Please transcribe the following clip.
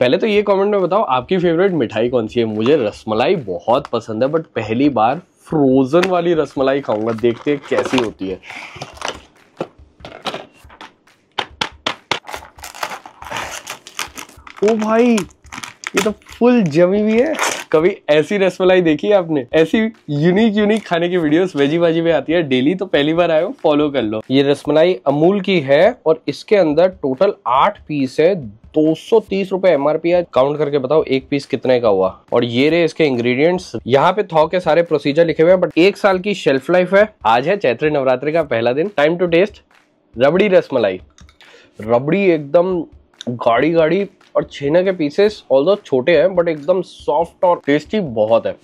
पहले तो ये कमेंट में बताओ आपकी फेवरेट मिठाई कौन सी है मुझे रसमलाई बहुत पसंद है बट पहली बार फ्रोजन वाली रसमलाई खाऊंगा देखते हैं कैसी होती है ओ भाई ये तो फुल जमी हुई है कभी ऐसी रसमलाई देखी है आपने ऐसी यूनिक यूनिक खाने की वीडियोस वेजी भाजी में आती है डेली तो पहली बार आए हो फॉलो कर लो ये रसमलाई अमूल की है और इसके अंदर टोटल आठ पीस है दो सौ तीस रुपए एम काउंट करके बताओ एक पीस कितने का हुआ और ये रहे इसके इंग्रेडिएंट्स यहाँ पे थॉ के सारे प्रोसीजर लिखे हुए हैं बट एक साल की शेल्फ लाइफ है आज है चैत्र नवरात्रि का पहला दिन टाइम टू टेस्ट रबड़ी रस मलाई रबड़ी एकदम गाड़ी गाड़ी और छेना के पीसेस ऑल छोटे हैं बट एकदम सॉफ्ट और टेस्टी बहुत है